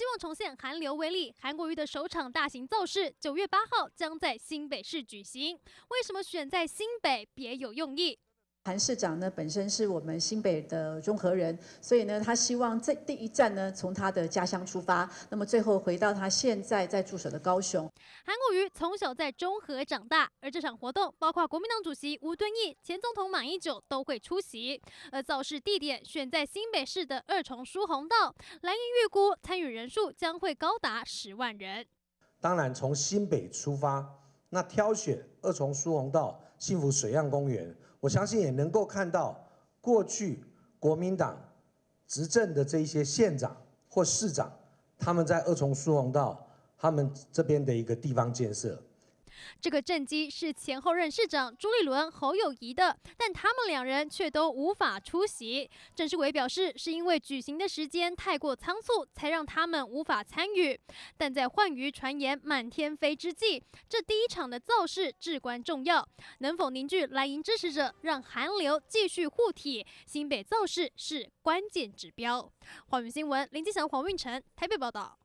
希望重现韩流威力，韩国瑜的首场大型造势，九月八号将在新北市举行。为什么选在新北？别有用意。韩市长呢，本身是我们新北的中和人，所以呢，他希望在第一站呢，从他的家乡出发，那么最后回到他现在在驻守的高雄。韩国瑜从小在中和长大，而这场活动包括国民党主席吴敦义、前总统马英九都会出席，而造势地点选在新北市的二重疏洪道，蓝英预估参与人数将会高达十万人。当然，从新北出发，那挑选二重疏洪道、幸福水岸公园。我相信也能够看到，过去国民党执政的这一些县长或市长，他们在二重疏洪道他们这边的一个地方建设。这个政绩是前后任市长朱立伦、侯友谊的，但他们两人却都无法出席。郑世伟表示，是因为举行的时间太过仓促，才让他们无法参与。但在换瑜传言满天飞之际，这第一场的造势至关重要，能否凝聚蓝营支持者，让寒流继续护体，新北造势是关键指标。华语新闻，林金祥、黄运成，台北报道。